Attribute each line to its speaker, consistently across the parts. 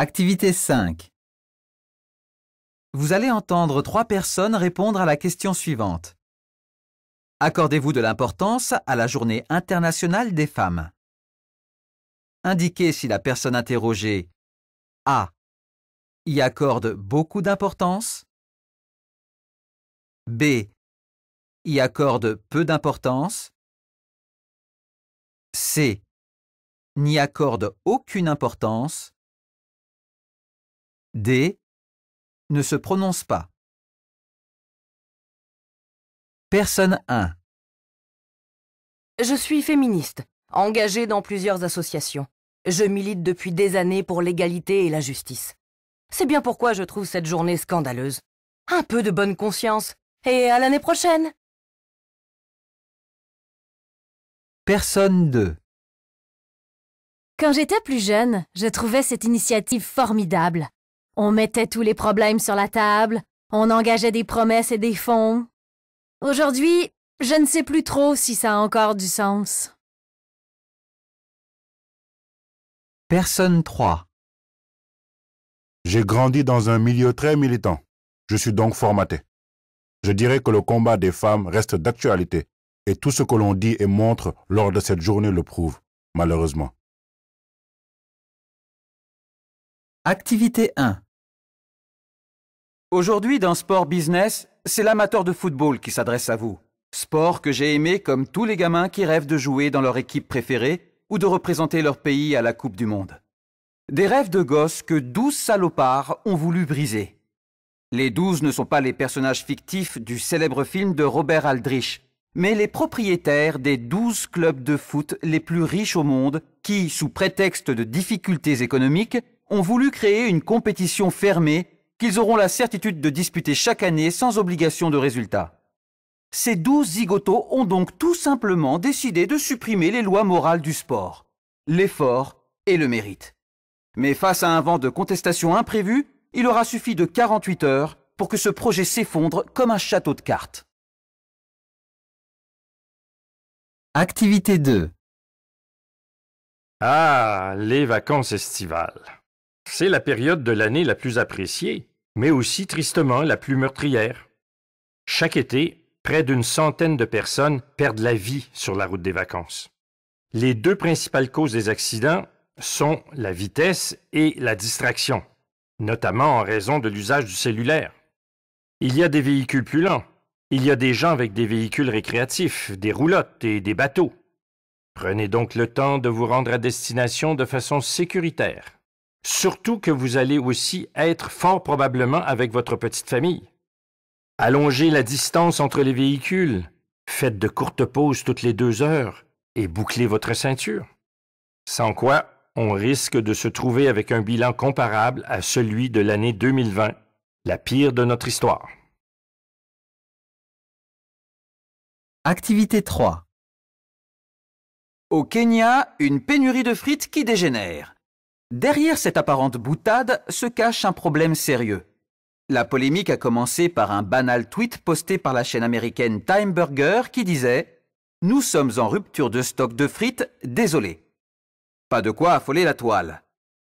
Speaker 1: Activité 5 Vous allez entendre
Speaker 2: trois personnes répondre à la question suivante. Accordez-vous de l'importance à la Journée internationale des femmes Indiquez si la personne
Speaker 1: interrogée A. Y accorde beaucoup d'importance B. Y accorde peu d'importance C. N'y accorde aucune importance D ne se prononce pas. Personne 1 Je suis féministe, engagée dans plusieurs associations. Je milite depuis des
Speaker 3: années pour l'égalité et la justice. C'est bien pourquoi je trouve cette journée scandaleuse. Un
Speaker 1: peu de bonne conscience, et à l'année prochaine Personne 2 Quand j'étais plus jeune, je
Speaker 3: trouvais cette initiative formidable. On mettait tous les problèmes sur la table, on
Speaker 1: engageait des promesses et des fonds. Aujourd'hui, je ne sais plus trop si ça a encore du sens. Personne
Speaker 4: 3 J'ai grandi dans un milieu très militant. Je suis donc formaté. Je dirais que le combat des femmes reste d'actualité et tout ce que l'on dit et montre lors de cette journée le prouve, malheureusement.
Speaker 1: Activité 1 Aujourd'hui, dans Sport
Speaker 2: Business, c'est l'amateur de football qui s'adresse à vous. Sport que j'ai aimé comme tous les gamins qui rêvent de jouer dans leur équipe préférée ou de représenter leur pays à la Coupe du Monde. Des rêves de gosses que douze salopards ont voulu briser. Les douze ne sont pas les personnages fictifs du célèbre film de Robert Aldrich, mais les propriétaires des douze clubs de foot les plus riches au monde qui, sous prétexte de difficultés économiques, ont voulu créer une compétition fermée qu'ils auront la certitude de disputer chaque année sans obligation de résultat. Ces douze zigotos ont donc tout simplement décidé de supprimer les lois morales du sport, l'effort et le mérite. Mais face à un vent de contestation imprévu, il aura suffi de 48 heures pour que ce projet
Speaker 1: s'effondre comme un château de cartes. Activité
Speaker 5: 2 Ah, les vacances estivales c'est la période de l'année la plus appréciée, mais aussi tristement la plus meurtrière. Chaque été, près d'une centaine de personnes perdent la vie sur la route des vacances. Les deux principales causes des accidents sont la vitesse et la distraction, notamment en raison de l'usage du cellulaire. Il y a des véhicules plus lents, il y a des gens avec des véhicules récréatifs, des roulottes et des bateaux. Prenez donc le temps de vous rendre à destination de façon sécuritaire. Surtout que vous allez aussi être fort probablement avec votre petite famille. Allongez la distance entre les véhicules, faites de courtes pauses toutes les deux heures et bouclez votre ceinture. Sans quoi, on risque de se trouver avec un bilan comparable à celui de l'année 2020, la pire de notre histoire.
Speaker 1: Activité 3 Au Kenya, une pénurie de frites qui dégénère. Derrière
Speaker 2: cette apparente boutade se cache un problème sérieux. La polémique a commencé par un banal tweet posté par la chaîne américaine Time Burger qui disait « Nous sommes en rupture de stock de frites, désolé ». Pas de quoi affoler la toile.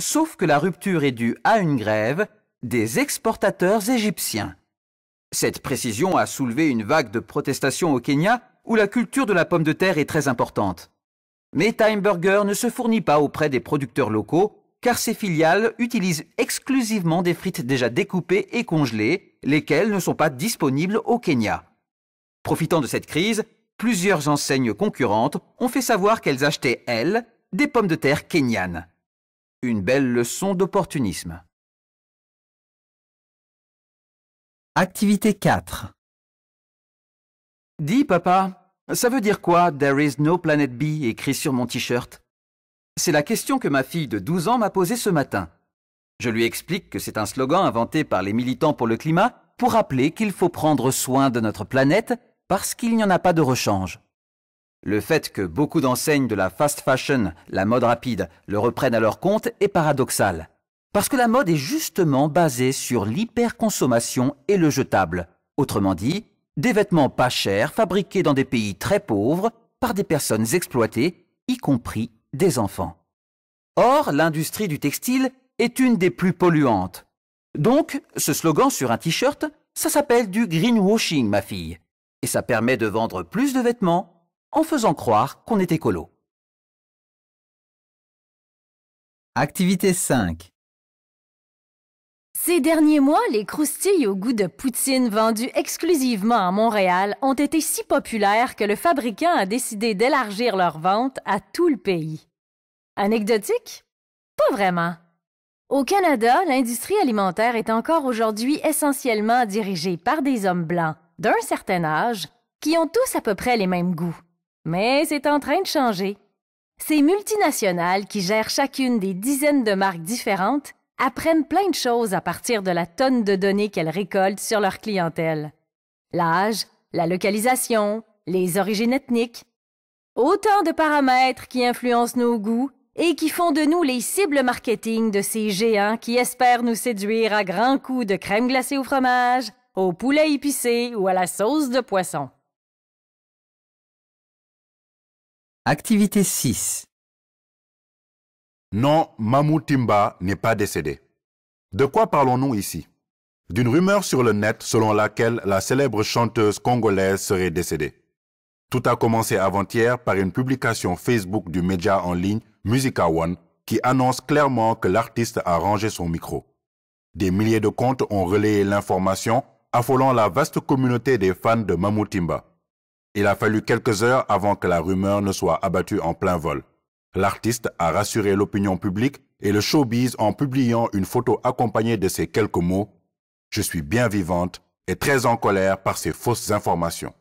Speaker 2: Sauf que la rupture est due à une grève des exportateurs égyptiens. Cette précision a soulevé une vague de protestations au Kenya où la culture de la pomme de terre est très importante. Mais Time Burger ne se fournit pas auprès des producteurs locaux car ces filiales utilisent exclusivement des frites déjà découpées et congelées, lesquelles ne sont pas disponibles au Kenya. Profitant de cette crise, plusieurs enseignes
Speaker 1: concurrentes ont fait savoir qu'elles achetaient, elles, des pommes de terre kenyanes. Une belle leçon d'opportunisme. Activité 4 Dis papa, ça veut dire quoi There
Speaker 2: is no planet B écrit sur mon t-shirt c'est la question que ma fille de 12 ans m'a posée ce matin. Je lui explique que c'est un slogan inventé par les militants pour le climat pour rappeler qu'il faut prendre soin de notre planète parce qu'il n'y en a pas de rechange. Le fait que beaucoup d'enseignes de la fast fashion, la mode rapide, le reprennent à leur compte est paradoxal. Parce que la mode est justement basée sur l'hyperconsommation et le jetable. Autrement dit, des vêtements pas chers fabriqués dans des pays très pauvres par des personnes exploitées, y compris des enfants. Or, l'industrie du textile est une des plus polluantes. Donc, ce slogan sur un t-shirt, ça s'appelle du greenwashing, ma fille. Et ça permet de vendre plus de vêtements en faisant
Speaker 1: croire qu'on est écolo. Activité 5. Ces derniers mois, les croustilles au goût de poutine
Speaker 3: vendues exclusivement à Montréal ont été si populaires que le fabricant a décidé d'élargir leur vente à tout le pays. Anecdotique? Pas vraiment. Au Canada, l'industrie alimentaire est encore aujourd'hui essentiellement dirigée par des hommes blancs d'un certain âge qui ont tous à peu près les mêmes goûts. Mais c'est en train de changer. Ces multinationales qui gèrent chacune des dizaines de marques différentes apprennent plein de choses à partir de la tonne de données qu'elles récoltent sur leur clientèle. L'âge, la localisation, les origines ethniques. Autant de paramètres qui influencent nos goûts et qui font de nous les cibles marketing de ces géants qui espèrent nous séduire à grands coups de crème glacée au fromage, au
Speaker 1: poulet épicé ou à la sauce de poisson.
Speaker 4: Activité 6. Non, Mamou Timba n'est pas décédé. De quoi parlons-nous ici D'une rumeur sur le net selon laquelle la célèbre chanteuse congolaise serait décédée. Tout a commencé avant-hier par une publication Facebook du média en ligne Musica One qui annonce clairement que l'artiste a rangé son micro. Des milliers de comptes ont relayé l'information, affolant la vaste communauté des fans de Mamoutimba. Il a fallu quelques heures avant que la rumeur ne soit abattue en plein vol. L'artiste a rassuré l'opinion publique et le showbiz en publiant une photo accompagnée de ces quelques mots Je suis bien vivante et très en colère par ces fausses informations.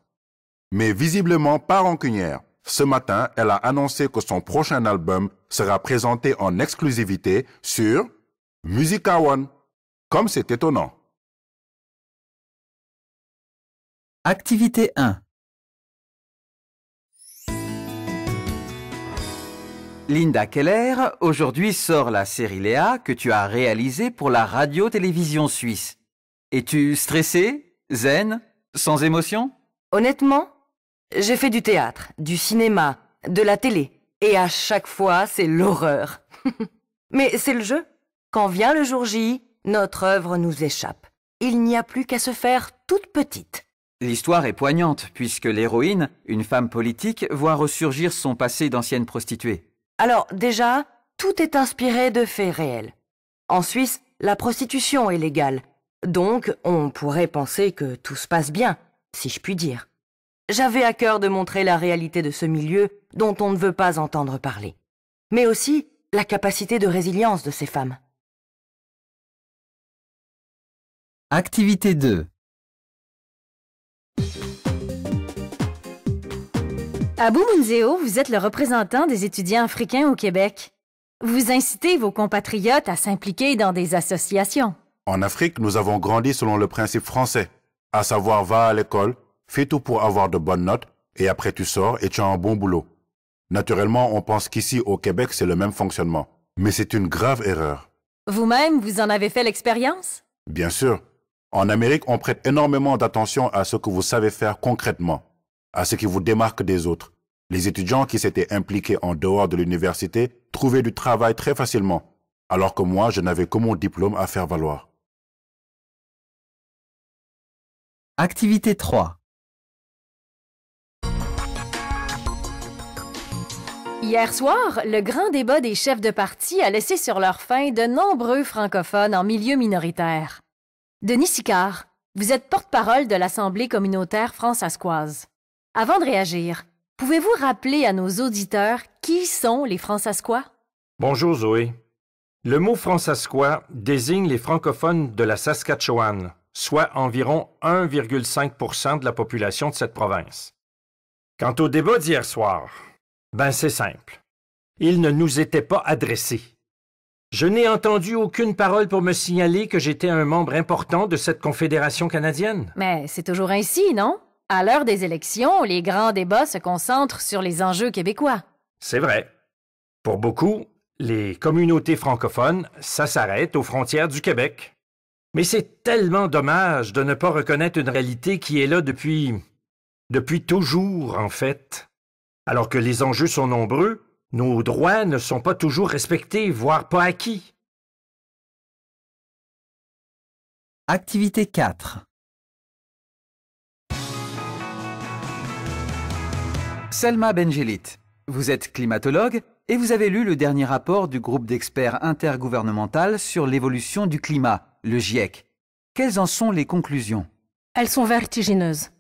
Speaker 4: Mais visiblement pas rancunière, ce matin, elle a annoncé que son prochain album sera présenté en exclusivité sur Musica One. Comme c'est étonnant.
Speaker 1: Activité 1.
Speaker 2: Linda Keller, aujourd'hui sort la série Léa que tu as réalisée pour la radio-télévision suisse. Es-tu stressée, zen, sans émotion Honnêtement, j'ai fait du théâtre, du cinéma,
Speaker 3: de la télé. Et à chaque fois, c'est l'horreur. Mais c'est le jeu. Quand vient le jour J, notre œuvre nous échappe. Il n'y a plus qu'à se faire toute petite.
Speaker 2: L'histoire est poignante, puisque l'héroïne, une femme politique, voit ressurgir son passé d'ancienne prostituée.
Speaker 3: Alors déjà, tout est inspiré de faits réels. En Suisse, la prostitution est légale, donc on pourrait penser que tout se passe bien, si je puis dire. J'avais à cœur de montrer la réalité de ce milieu
Speaker 1: dont on ne veut pas entendre parler, mais aussi la capacité de résilience de ces femmes. Activité 2 Abou Munzeo,
Speaker 3: vous êtes le représentant des étudiants africains au Québec. Vous incitez vos compatriotes à s'impliquer dans des associations.
Speaker 4: En Afrique, nous avons grandi selon le principe français, à savoir va à l'école, fais tout pour avoir de bonnes notes, et après tu sors et tu as un bon boulot. Naturellement, on pense qu'ici, au Québec, c'est le même fonctionnement. Mais c'est une grave erreur.
Speaker 3: Vous-même, vous en avez fait l'expérience
Speaker 4: Bien sûr. En Amérique, on prête énormément d'attention à ce que vous savez faire concrètement à ce qui vous démarque des autres. Les étudiants qui s'étaient impliqués en dehors de l'université trouvaient du travail très facilement, alors que moi, je n'avais que mon diplôme à faire valoir.
Speaker 1: Activité 3
Speaker 3: Hier soir, le grand débat des chefs de parti a laissé sur leur faim de nombreux francophones en milieu minoritaire. Denis Sicard, vous êtes porte-parole de l'Assemblée communautaire France-Ascoise. Avant de réagir, pouvez-vous rappeler à nos auditeurs qui sont les Fransasquois?
Speaker 5: Bonjour Zoé. Le mot Fransasquois désigne les francophones de la Saskatchewan, soit environ 1,5 de la population de cette province. Quant au débat d'hier soir, ben c'est simple. Il ne nous était pas adressé. Je n'ai entendu aucune parole pour me signaler que j'étais un membre important de cette Confédération canadienne.
Speaker 3: Mais c'est toujours ainsi, non? À l'heure des élections, les grands débats se concentrent sur les enjeux québécois.
Speaker 5: C'est vrai. Pour beaucoup, les communautés francophones, ça s'arrête aux frontières du Québec. Mais c'est tellement dommage de ne pas reconnaître une réalité qui est là depuis... depuis toujours, en fait. Alors que les enjeux sont nombreux, nos droits ne sont pas toujours respectés, voire pas acquis.
Speaker 1: Activité 4. Selma Benjelit.
Speaker 2: Vous êtes climatologue et vous avez lu le dernier rapport du groupe d'experts intergouvernemental sur l'évolution du climat, le GIEC. Quelles en sont les conclusions
Speaker 6: Elles sont vertigineuses.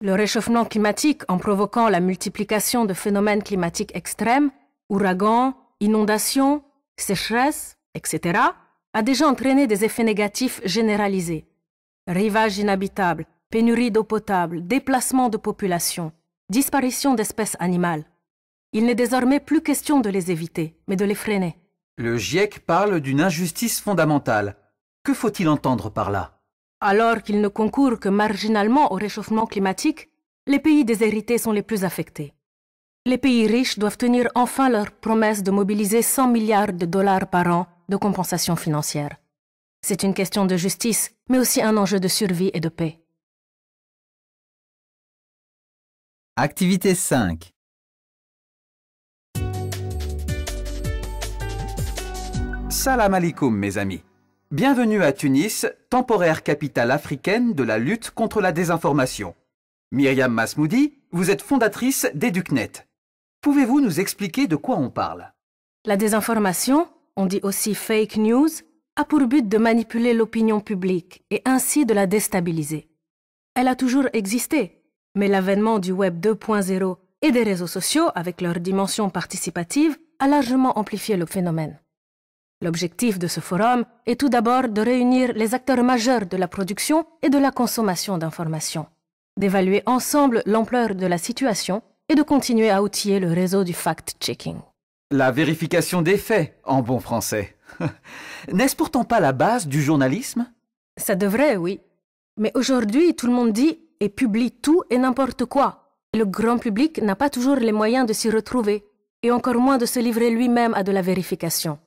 Speaker 6: Le réchauffement climatique, en provoquant la multiplication de phénomènes climatiques extrêmes, ouragans, inondations, sécheresses, etc., a déjà entraîné des effets négatifs généralisés. Rivages inhabitables, pénurie d'eau potable, déplacement de populations disparition d'espèces animales. Il n'est désormais plus question de les éviter, mais de les freiner.
Speaker 2: Le GIEC parle d'une injustice fondamentale. Que faut-il entendre par là
Speaker 6: Alors qu'ils ne concourent que marginalement au réchauffement climatique, les pays déshérités sont les plus affectés. Les pays riches doivent tenir enfin leur promesse de mobiliser 100 milliards de dollars par an de compensation financière. C'est une question de justice, mais aussi un enjeu de survie et de paix.
Speaker 1: Activité 5. Salam
Speaker 2: alaikum mes amis. Bienvenue à Tunis, temporaire capitale africaine de la lutte contre la désinformation. Myriam Masmoudi, vous êtes fondatrice d'EducNet. Pouvez-vous nous expliquer de quoi on parle
Speaker 6: La désinformation, on dit aussi fake news, a pour but de manipuler l'opinion publique et ainsi de la déstabiliser. Elle a toujours existé, mais l'avènement du Web 2.0 et des réseaux sociaux, avec leur dimension participative, a largement amplifié le phénomène. L'objectif de ce forum est tout d'abord de réunir les acteurs majeurs de la production et de la consommation d'informations, d'évaluer ensemble l'ampleur de la situation et de continuer à outiller le réseau du fact-checking.
Speaker 2: La vérification des faits, en bon français. N'est-ce pourtant pas la base du journalisme
Speaker 6: Ça devrait, oui. Mais aujourd'hui, tout le monde dit et publie tout et n'importe quoi. Le grand public n'a pas toujours les moyens de s'y retrouver, et encore moins de se livrer lui-même à de la vérification.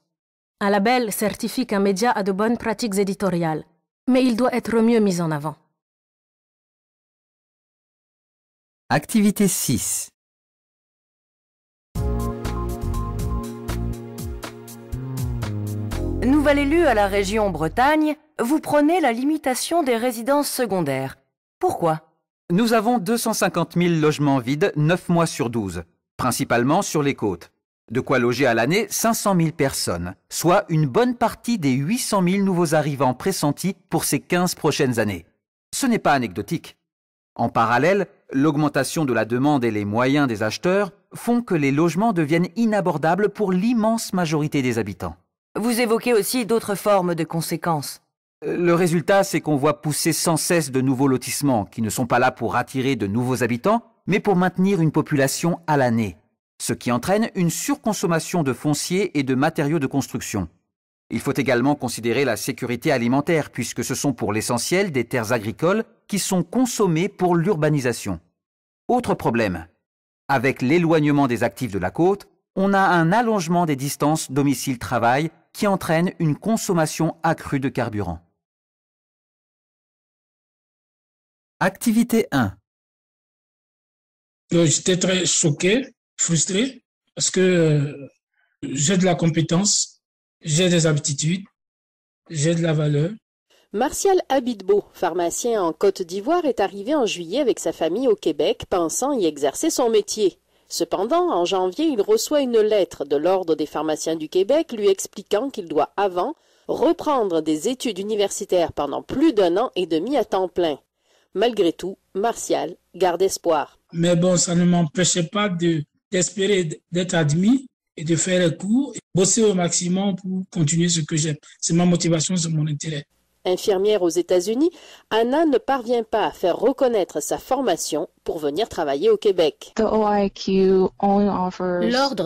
Speaker 6: Un label certifie qu'un média a de bonnes pratiques éditoriales, mais il doit être mieux mis en avant.
Speaker 1: Activité 6
Speaker 3: Nouvel élu à la région Bretagne, vous prenez la limitation des résidences secondaires
Speaker 2: pourquoi Nous avons 250 000 logements vides 9 mois sur 12, principalement sur les côtes. De quoi loger à l'année 500 000 personnes, soit une bonne partie des 800 000 nouveaux arrivants pressentis pour ces 15 prochaines années. Ce n'est pas anecdotique. En parallèle, l'augmentation de la demande et les moyens des acheteurs font que les logements deviennent inabordables pour l'immense majorité des habitants.
Speaker 3: Vous évoquez aussi d'autres formes de conséquences.
Speaker 2: Le résultat, c'est qu'on voit pousser sans cesse de nouveaux lotissements qui ne sont pas là pour attirer de nouveaux habitants, mais pour maintenir une population à l'année, ce qui entraîne une surconsommation de fonciers et de matériaux de construction. Il faut également considérer la sécurité alimentaire, puisque ce sont pour l'essentiel des terres agricoles qui sont consommées pour l'urbanisation. Autre problème, avec l'éloignement des actifs de la côte, on a un allongement des distances domicile-travail qui entraîne une
Speaker 1: consommation accrue de carburant. Activité 1. Euh, j'étais très choqué,
Speaker 4: frustré, parce que euh, j'ai de la compétence, j'ai des aptitudes, j'ai de la valeur.
Speaker 7: Martial Abidbo, pharmacien en Côte d'Ivoire, est arrivé en juillet avec sa famille au Québec, pensant y exercer son métier. Cependant, en janvier, il reçoit une lettre de l'Ordre des pharmaciens du Québec lui expliquant qu'il doit avant reprendre des études universitaires pendant plus d'un an et demi à temps plein. Malgré tout, Martial garde espoir.
Speaker 4: Mais bon, ça ne m'empêchait pas d'espérer d'être admis et de faire un cours, et bosser au maximum pour continuer ce que j'aime. C'est ma motivation, c'est mon intérêt
Speaker 7: infirmière aux États-Unis, Anna ne parvient pas à faire reconnaître sa formation pour venir travailler au Québec.
Speaker 6: L'Ordre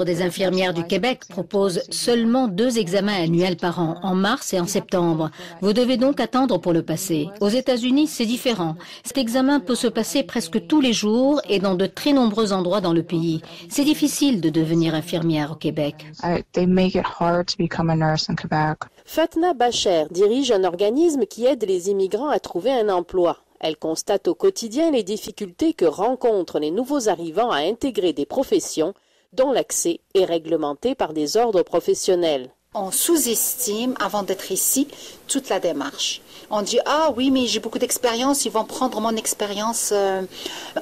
Speaker 3: des infirmières du Québec propose seulement deux examens annuels par an, en mars et en septembre. Vous devez donc attendre pour le passer. Aux États-Unis, c'est différent. Cet
Speaker 7: examen peut se passer presque tous les jours et dans de très nombreux endroits dans le pays. C'est difficile de devenir infirmière au Québec. Fatna Bacher dirige un organisme qui aide les immigrants à trouver un emploi. Elle constate au quotidien les difficultés que rencontrent les nouveaux arrivants à intégrer des professions dont l'accès est réglementé par des ordres professionnels. On sous-estime, avant d'être ici, toute la démarche on dit ah oui mais j'ai beaucoup d'expérience, ils vont prendre mon expérience euh,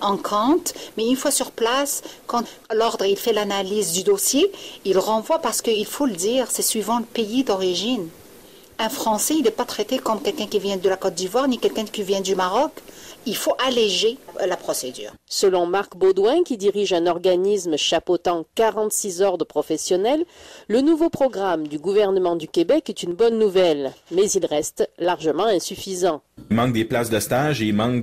Speaker 7: en compte. Mais une fois sur place, quand l'ordre il fait l'analyse du dossier, il renvoie parce qu'il faut le dire, c'est suivant le pays d'origine. Un Français, il n'est pas traité comme quelqu'un qui vient de la Côte d'Ivoire ni quelqu'un qui vient du Maroc il faut alléger euh, la procédure. Selon Marc Baudouin, qui dirige un organisme chapeautant 46 ordres professionnels, le nouveau programme du gouvernement du Québec est une bonne nouvelle, mais il reste largement insuffisant.
Speaker 4: Il manque des places de stage et manque